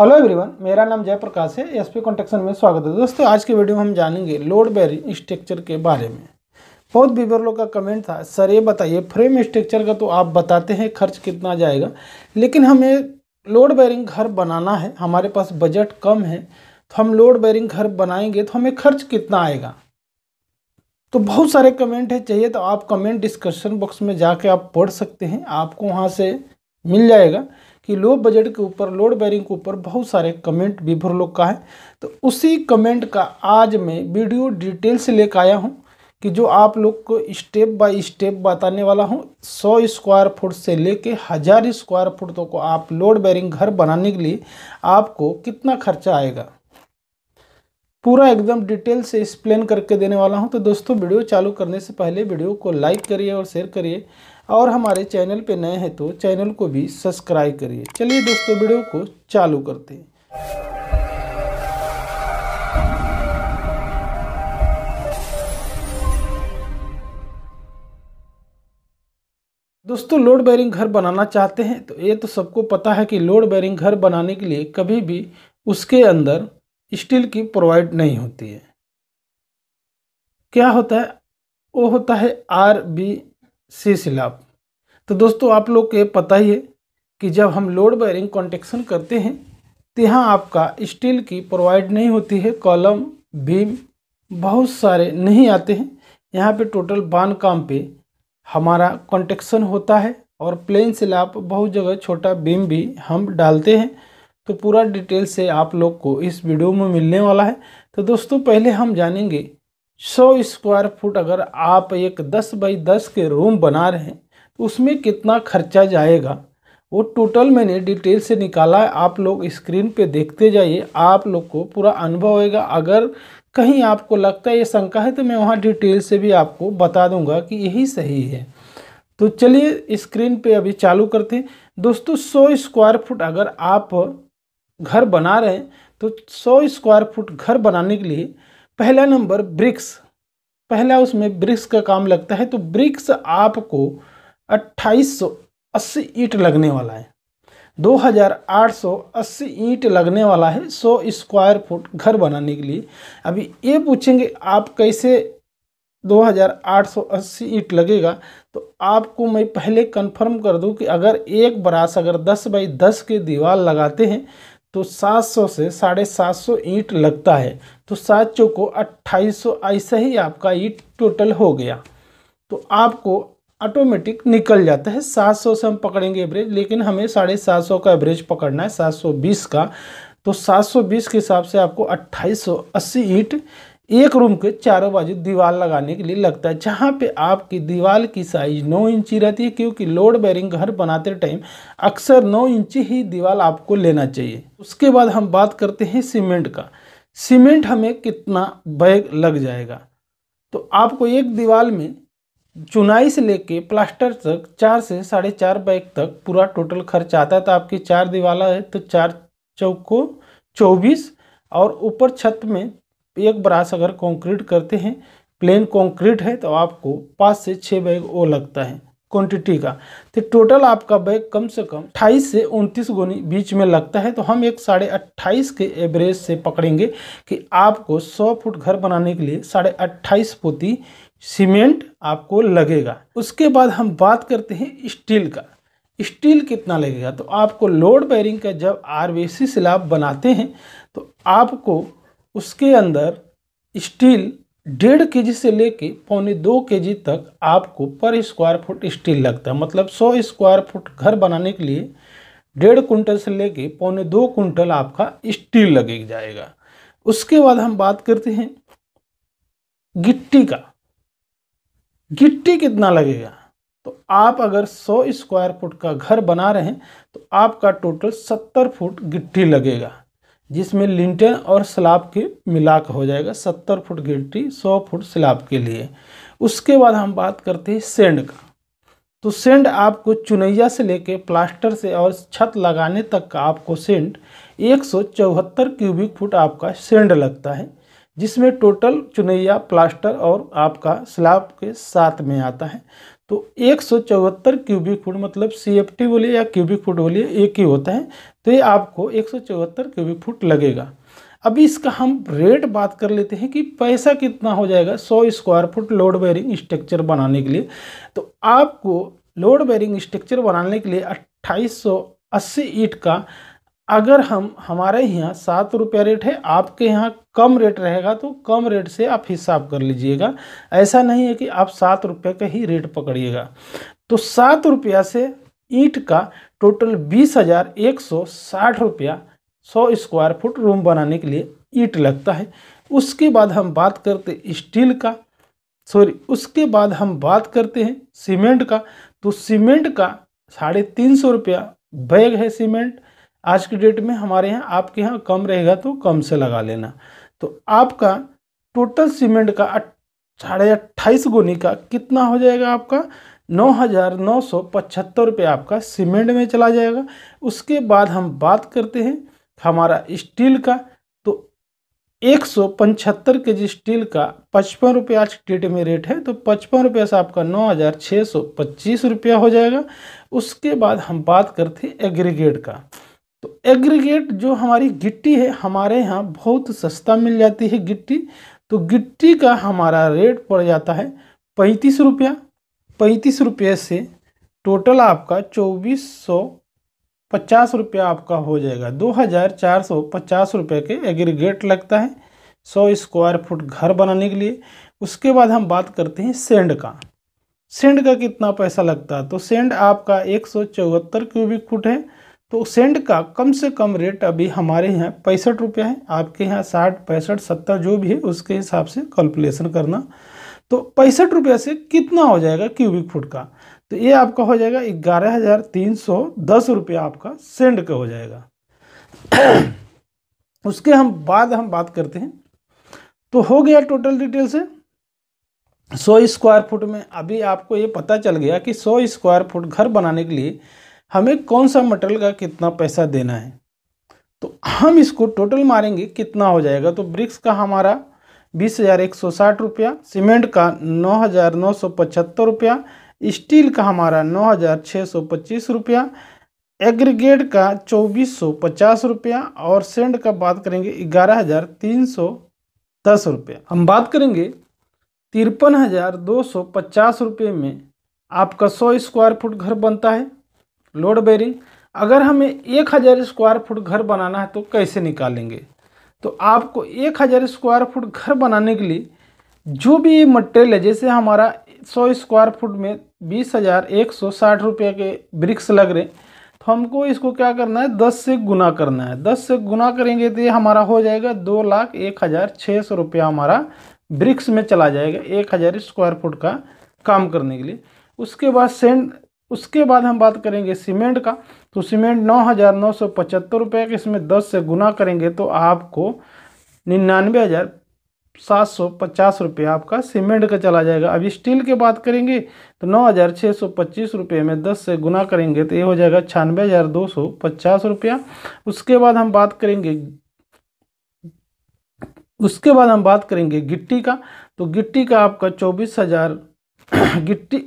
hello everyone मेरा नाम जयप्रकाश है एसपी कॉन्टेक्शन में स्वागत है दोस्तों आज के वीडियो में हम जानेंगे लोड बैरिंग स्ट्रक्चर के बारे में बहुत बीबर लोग का कमेंट था सर ये बताइए फ्रेम स्ट्रक्चर का तो आप बताते हैं खर्च कितना जाएगा लेकिन हमें लोड बैरिंग घर बनाना है हमारे पास बजट कम है तो हम लोड बैरिंग घर बनाएंगे तो हमें खर्च कितना आएगा तो बहुत सारे कमेंट है चाहिए तो आप कमेंट डिस्कशन बॉक्स में जाके आप पढ़ सकते हैं आपको वहाँ से मिल जाएगा कि लो बजट के ऊपर लोड बैरिंग के ऊपर बहुत सारे कमेंट विभुर लोग का है तो उसी कमेंट का आज मैं वीडियो डिटेल से लेकर आया हूँ कि जो आप लोग को स्टेप बाय स्टेप बताने वाला हूँ सौ स्क्वायर फुट से लेके हज़ार स्क्वायर फुट तो को आप लोड बैरिंग घर बनाने के लिए आपको कितना खर्चा आएगा पूरा एकदम डिटेल से एक्सप्लेन करके देने वाला हूं तो दोस्तों वीडियो चालू करने से पहले वीडियो को लाइक करिए और शेयर करिए और हमारे चैनल पे नए हैं तो चैनल को भी सब्सक्राइब करिए चलिए दोस्तों वीडियो को चालू करते हैं दोस्तों लोड बैरिंग घर बनाना चाहते हैं तो ये तो सबको पता है कि लोड बैरिंग घर बनाने के लिए कभी भी उसके अंदर स्टील की प्रोवाइड नहीं होती है क्या होता है वो होता है आर बी सी सिलाब तो दोस्तों आप लोग के पता ही है कि जब हम लोड बैरिंग कॉन्टेक्शन करते हैं तो यहाँ आपका स्टील की प्रोवाइड नहीं होती है कॉलम भीम बहुत सारे नहीं आते हैं यहाँ पे टोटल बान काम पे हमारा कॉन्टेक्शन होता है और प्लेन सिलाब बहुत जगह छोटा बीम भी हम डालते हैं तो पूरा डिटेल से आप लोग को इस वीडियो में मिलने वाला है तो दोस्तों पहले हम जानेंगे सौ स्क्वायर फुट अगर आप एक दस बाई दस के रूम बना रहे हैं तो उसमें कितना खर्चा जाएगा वो टोटल मैंने डिटेल से निकाला है आप लोग स्क्रीन पे देखते जाइए आप लोग को पूरा अनुभव होएगा अगर कहीं आपको लगता है ये शंका है तो मैं वहाँ डिटेल से भी आपको बता दूंगा कि यही सही है तो चलिए स्क्रीन पे अभी चालू करते हैं दोस्तों सौ स्क्वायर फुट अगर आप घर बना रहे हैं तो 100 स्क्वायर फुट घर बनाने के लिए पहला नंबर ब्रिक्स पहला उसमें ब्रिक्स का काम लगता है तो ब्रिक्स आपको 2880 ईट लगने वाला है 2880 ईंट लगने वाला है 100 स्क्वायर फुट घर बनाने के लिए अभी ये पूछेंगे आप कैसे 2880 ईंट लगेगा तो आपको मैं पहले कंफर्म कर दूं कि अगर एक बरास अगर 10 बाई 10 के दीवार लगाते हैं तो 700 से साढ़े सात सौ ईंट लगता है तो सात चौको अट्ठाईस सौ ही आपका ईट टोटल हो गया तो आपको ऑटोमेटिक निकल जाता है 700 से हम पकड़ेंगे एवरेज लेकिन हमें साढ़े सात सौ का एवरेज पकड़ना है 720 का तो 720 के हिसाब से आपको 2880 ईंट एक रूम के चारों बाजू दीवार लगाने के लिए लगता है जहाँ पे आपकी दीवार की साइज 9 इंची रहती है क्योंकि लोड बेरिंग घर बनाते टाइम अक्सर 9 इंची ही दीवार आपको लेना चाहिए उसके बाद हम बात करते हैं सीमेंट का सीमेंट हमें कितना बैग लग जाएगा तो आपको एक दीवार में चुनाई से लेके प्लास्टर तक चार से साढ़े चार बैग तक पूरा टोटल खर्च आता है तो आपकी चार दीवाला है तो चार चौको चौबीस और ऊपर छत में एक ब्रास अगर कंक्रीट करते हैं प्लेन कंक्रीट है तो आपको पाँच से छः बैग वो लगता है क्वांटिटी का तो टोटल आपका बैग कम से कम अट्ठाईस से उनतीस गुनी बीच में लगता है तो हम एक साढ़े अट्ठाईस के एवरेज से पकड़ेंगे कि आपको सौ फुट घर बनाने के लिए साढ़े अट्ठाईस पोती सीमेंट आपको लगेगा उसके बाद हम बात करते हैं स्टील का स्टील कितना लगेगा तो आपको लोड बेरिंग का जब आर स्लैब बनाते हैं तो आपको उसके अंदर स्टील डेढ़ के जी से लेके पौने दो के जी तक आपको पर स्क्वायर फुट स्टील लगता है मतलब सौ स्क्वायर फुट घर बनाने के लिए डेढ़ कुंटल से लेके पौने दो कुंटल आपका स्टील लगे जाएगा उसके बाद हम बात करते हैं गिट्टी का गिट्टी कितना लगेगा तो आप अगर 100 स्क्वायर फुट का घर बना रहे हैं तो आपका टोटल 70 फुट गिट्टी लगेगा जिसमें लिंटेन और स्लाब के मिला के हो जाएगा सत्तर फुट गिल्टी सौ फुट स्लाब के लिए उसके बाद हम बात करते हैं सेंड का तो सेंड आपको चुनैया से लेके प्लास्टर से और छत लगाने तक का आपको सेंड एक क्यूबिक फुट आपका सेंड लगता है जिसमें टोटल चुनैया प्लास्टर और आपका स्लाब के साथ में आता है तो एक क्यूबिक फुट मतलब सी बोलिए या क्यूबिक फुट बोलिए एक ही होता है तो ये आपको एक क्यूबिक फुट लगेगा अभी इसका हम रेट बात कर लेते हैं कि पैसा कितना हो जाएगा 100 square foot load bearing structure बनाने के लिए तो आपको लोड बेरिंग स्ट्रक्चर बनाने के लिए 2880 ईट का अगर हम हमारे यहाँ सात रुपया रेट है आपके यहाँ कम रेट रहेगा तो कम रेट से आप हिसाब कर लीजिएगा ऐसा नहीं है कि आप सात रुपये का ही रेट पकड़िएगा तो सात रुपया से ईंट का टोटल बीस हज़ार एक सौ साठ रुपया सौ स्क्वायर फुट रूम बनाने के लिए ईट लगता है उसके बाद हम बात करते स्टील का सॉरी उसके बाद हम बात करते हैं सीमेंट का तो सीमेंट का साढ़े तीन सौ रुपया बैग है सीमेंट आज के डेट में हमारे यहाँ आपके यहाँ कम रहेगा तो कम से लगा लेना तो आपका टोटल सीमेंट का साढ़े अट्ठाईस गुनी का कितना हो जाएगा आपका नौ हज़ार नौ सौ पचहत्तर रुपये आपका सीमेंट में चला जाएगा उसके बाद हम बात करते हैं हमारा स्टील का तो एक सौ पचहत्तर के जी स्टील का पचपन रुपये आज की डेट में रेट है तो पचपन रुपये से आपका नौ हज़ार छः सौ पच्चीस रुपया हो जाएगा उसके बाद हम बात करते हैं एग्रीगेट का तो एग्रीगेट जो हमारी गिट्टी है हमारे यहाँ बहुत सस्ता मिल जाती है गिट्टी तो गिट्टी का हमारा रेट पड़ जाता है पैंतीस रुपया पैंतीस रुपये से टोटल आपका चौबीस सौ पचास रुपया आपका हो जाएगा दो हज़ार चार सौ पचास रुपये के एग्रीगेट लगता है सौ स्क्वायर फुट घर बनाने के लिए उसके बाद हम बात करते हैं सेंड का सेंड का कितना पैसा लगता है तो सेंड आपका एक सौ चौहत्तर क्यूबिक फुट है तो सेंड का कम से कम रेट अभी हमारे यहाँ पैंसठ रुपये है आपके यहाँ साठ पैंसठ सत्तर जो भी है उसके हिसाब से कैलकुलेशन करना तो पैंसठ रुपये से कितना हो जाएगा क्यूबिक फुट का तो ये आपका हो जाएगा ग्यारह हज़ार तीन सौ दस रुपया आपका सेंड का हो जाएगा उसके हम बाद हम बात करते हैं तो हो गया टोटल डिटेल से सौ स्क्वायर फुट में अभी आपको ये पता चल गया कि सौ स्क्वायर फुट घर बनाने के लिए हमें कौन सा मटेरियल का कितना पैसा देना है तो हम इसको टोटल मारेंगे कितना हो जाएगा तो ब्रिक्स का हमारा बीस हज़ार एक सौ साठ रुपया सीमेंट का नौ हज़ार नौ सौ पचहत्तर रुपया स्टील का हमारा नौ हज़ार छः सौ पच्चीस रुपया एग्रीगेट का चौबीस सौ पचास रुपया और सेंड का बात करेंगे ग्यारह हज़ार तीन सौ दस रुपया हम बात करेंगे तिरपन हज़ार दो सौ पचास रुपये में आपका सौ स्क्वायर फुट घर बनता है लोड बेरिंग अगर हमें एक हज़ार स्क्वायर फुट घर बनाना है तो कैसे निकालेंगे तो आपको एक हज़ार स्क्वायर फुट घर बनाने के लिए जो भी मटेरियल है जैसे हमारा सौ स्क्वायर फुट में बीस हज़ार एक सौ साठ रुपये के ब्रिक्स लग रहे तो हमको इसको क्या करना है दस से गुना करना है दस से गुना करेंगे तो ये हमारा हो जाएगा दो लाख एक हज़ार छः सौ रुपया हमारा ब्रिक्स में चला जाएगा एक हज़ार स्क्वायर फुट का काम करने के लिए उसके बाद सेंड उसके बाद हम बात करेंगे सीमेंट का तो सीमेंट नौ हज़ार नौ सौ पचहत्तर रुपये के इसमें दस से गुना करेंगे तो आपको निन्यानवे हज़ार सात सौ पचास रुपये आपका सीमेंट का चला जाएगा अब स्टील की बात करेंगे तो नौ हज़ार छः सौ पच्चीस रुपये में दस से गुना करेंगे तो ये हो जाएगा छियानवे हज़ार दो सौ पचास रुपया उसके बाद हम बात करेंगे उसके बाद हम बात करेंगे गिट्टी का तो गिट्टी का आपका चौबीस हज़ार गिट्टी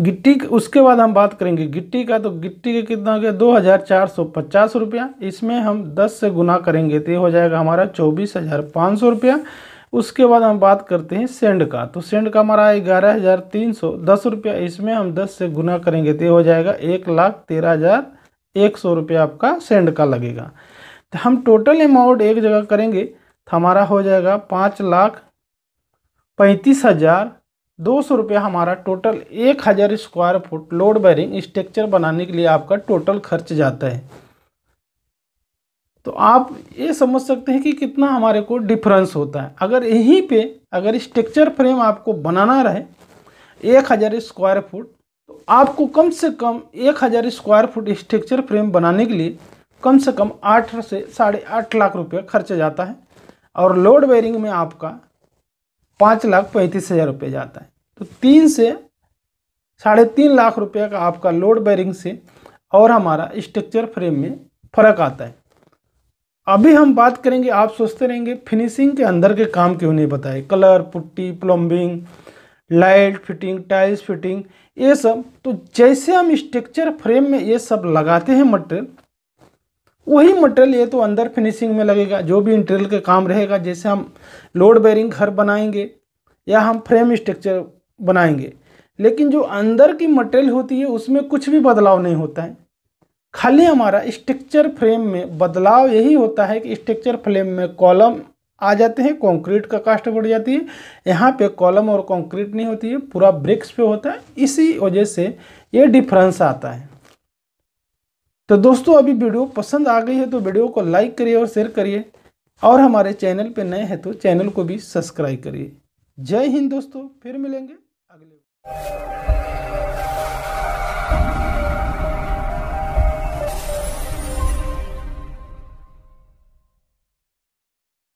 गिट्टी उसके बाद हम बात करेंगे गिट्टी का तो गिट्टी का कितना हो गया दो हज़ार चार सौ पचास रुपया इसमें हम दस से गुना करेंगे तो ये हो जाएगा हमारा चौबीस हज़ार पाँच सौ रुपया उसके बाद हम बात करते हैं सेंड का तो सेंड का हमारा ग्यारह हज़ार तीन सौ दस रुपया इसमें हम दस से गुना करेंगे तो हो जाएगा एक लाख तेरह हज़ार एक सौ रुपया आपका सेंड का लगेगा तो हम टोटल अमाउंट एक जगह करेंगे तो हमारा हो जाएगा पाँच लाख पैंतीस हज़ार दो सौ हमारा टोटल एक हज़ार square foot load bearing structure बनाने के लिए आपका टोटल खर्च जाता है तो आप ये समझ सकते हैं कि कितना हमारे को डिफरेंस होता है अगर यहीं पे अगर स्ट्रक्चर फ्रेम आपको बनाना रहे एक हज़ार स्क्वायर फुट तो आपको कम से कम एक हज़ार स्क्वायर फुट स्ट्रक्चर फ्रेम बनाने के लिए कम से कम आठ से साढ़े आठ लाख रुपये खर्च जाता है और लोड बेरिंग में आपका पाँच लाख पैंतीस हज़ार रुपये जाता है तो तीन से साढ़े तीन लाख रुपये का आपका लोड बेरिंग से और हमारा स्ट्रक्चर फ्रेम में फ़र्क आता है अभी हम बात करेंगे आप सोचते रहेंगे फिनिशिंग के अंदर के काम क्यों नहीं बताए colour putty plumbing light fitting tiles fitting ये सब तो जैसे हम स्ट्रक्चर फ्रेम में ये सब लगाते हैं मटेरियल वही मटेरियल ये तो अंदर फिनिशिंग में लगेगा जो भी इंटीरियल का काम रहेगा जैसे हम लोड बेरिंग घर बनाएंगे या हम फ्रेम स्ट्रक्चर बनाएंगे लेकिन जो अंदर की मटेरियल होती है उसमें कुछ भी बदलाव नहीं होता है खाली हमारा स्ट्रक्चर फ्रेम में बदलाव यही होता है कि स्ट्रक्चर फ्रेम में कॉलम आ जाते हैं कंक्रीट का कास्ट बढ़ जाती है यहाँ पे कॉलम और कंक्रीट नहीं होती है पूरा ब्रिक्स पे होता है इसी वजह से ये डिफरेंस आता है तो दोस्तों अभी वीडियो पसंद आ गई है तो वीडियो को लाइक करिए और शेयर करिए और हमारे चैनल पर नए हैं तो चैनल को भी सब्सक्राइब करिए जय हिंद दोस्तों फिर मिलेंगे अगले